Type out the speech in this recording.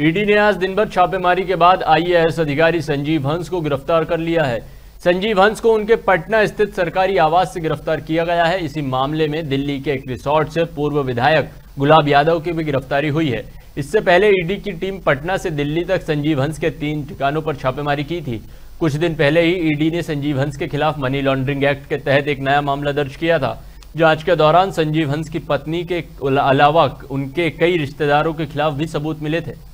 ED ने आज दिन भर छापेमारी के बाद आईएएस अधिकारी संजीव हंस को गिरफ्तार कर लिया है संजीव हंस को उनके पटना स्थित सरकारी आवास से गिरफ्तार किया गया है इसी मामले में दिल्ली के एक रिसोर्ट से पूर्व विधायक गुलाब यादव की भी गिरफ्तारी हुई है इससे पहले ईडी की टीम पटना से दिल्ली तक संजीव हंस के तीन ठिकानों पर छापेमारी की थी कुछ दिन पहले ही ईडी ने संजीव हंस के खिलाफ मनी लॉन्ड्रिंग एक्ट के तहत एक नया मामला दर्ज किया था जांच के दौरान संजीव हंस की पत्नी के अलावा उनके कई रिश्तेदारों के खिलाफ भी सबूत मिले थे